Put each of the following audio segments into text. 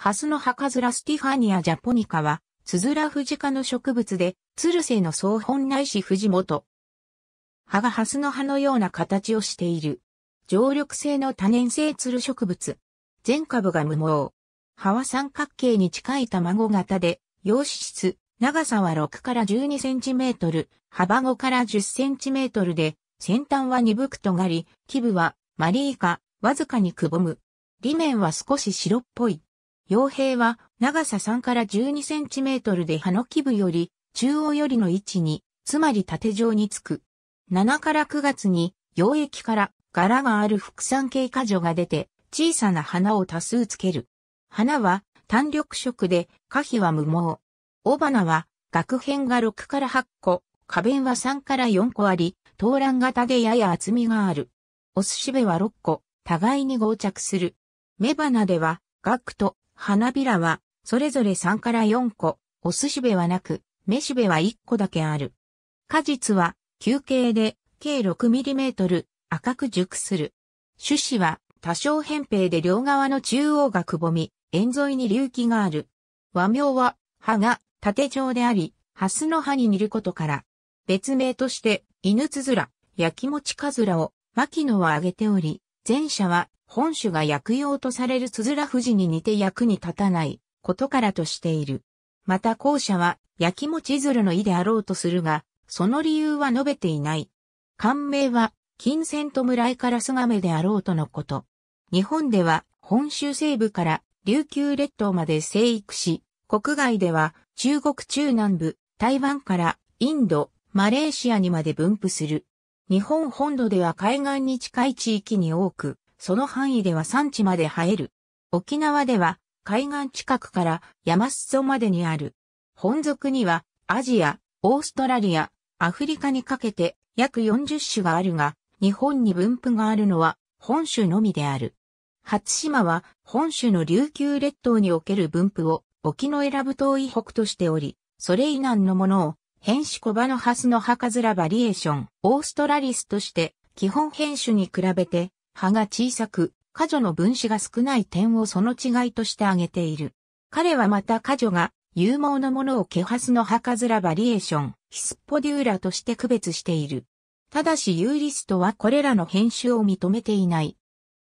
ハスの葉カズラスティファニア・ジャポニカは、ツズラフジ科の植物で、ツルセの総本内い藤本。葉がハスの葉のような形をしている。常緑性の多年生ツル植物。全株が無毛。葉は三角形に近い卵型で、葉子質、長さは6から12センチメートル、幅5から10センチメートルで、先端は鈍く尖り、基部はマリーカ、わずかにくぼむ。裏面は少し白っぽい。傭兵は長さ3から12センチメートルで葉の基部より中央よりの位置に、つまり縦状につく。7から9月に、溶液から柄がある副産系果樹が出て、小さな花を多数つける。花は単緑色で、花皮は無毛。尾花は、額片が6から8個、花弁は3から4個あり、頭蘭型でやや厚みがある。おすしべは6個、互いに合着する。雌花では、額と花びらは、それぞれ3から4個、おすしべはなく、めしべは1個だけある。果実は、球形で、計6トル、赤く熟する。種子は、多少扁平で両側の中央がくぼみ、円沿いに隆起がある。和名は、葉が縦状であり、ハスの葉に似ることから、別名として、犬つづら、焼き餅かずらを、牧野は挙げており、前者は本種が薬用とされるつづら富士に似て役に立たないことからとしている。また後者は焼きもちずるの意であろうとするが、その理由は述べていない。官名は金銭と村井からすがめであろうとのこと。日本では本州西部から琉球列島まで生育し、国外では中国中南部、台湾からインド、マレーシアにまで分布する。日本本土では海岸に近い地域に多く、その範囲では山地まで生える。沖縄では海岸近くから山裾までにある。本属にはアジア、オーストラリア、アフリカにかけて約40種があるが、日本に分布があるのは本種のみである。初島は本種の琉球列島における分布を沖永良部島以北としており、それ以南のものを変種コバのハスの墓面バリエーション、オーストラリスとして基本変種に比べて葉が小さく、果女の分子が少ない点をその違いとして挙げている。彼はまた果女が、有毛のものをケハスの葉カズラバリエーション、ヒスポデューラとして区別している。ただしユーリストはこれらの編集を認めていない。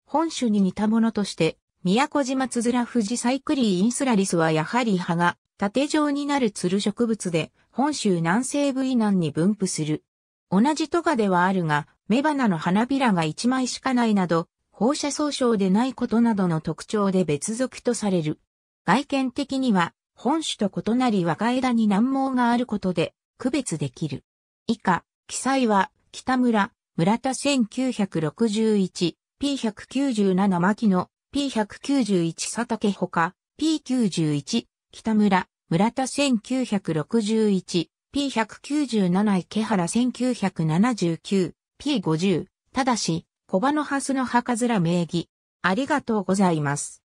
本種に似たものとして、宮古島つづ富士サイクリーインスラリスはやはり葉が縦状になるつる植物で、本州南西部以南に分布する。同じトガではあるが、雌花の花びらが1枚しかないなど、放射総称でないことなどの特徴で別属とされる。外見的には、本種と異なり若枝に難毛があることで、区別できる。以下、記載は、北村、村田 1961P197 牧野 P191 佐竹ほか P91 北村村田 1961P197 池原1979 P50、ただし、小葉のハスの墓面名義。ありがとうございます。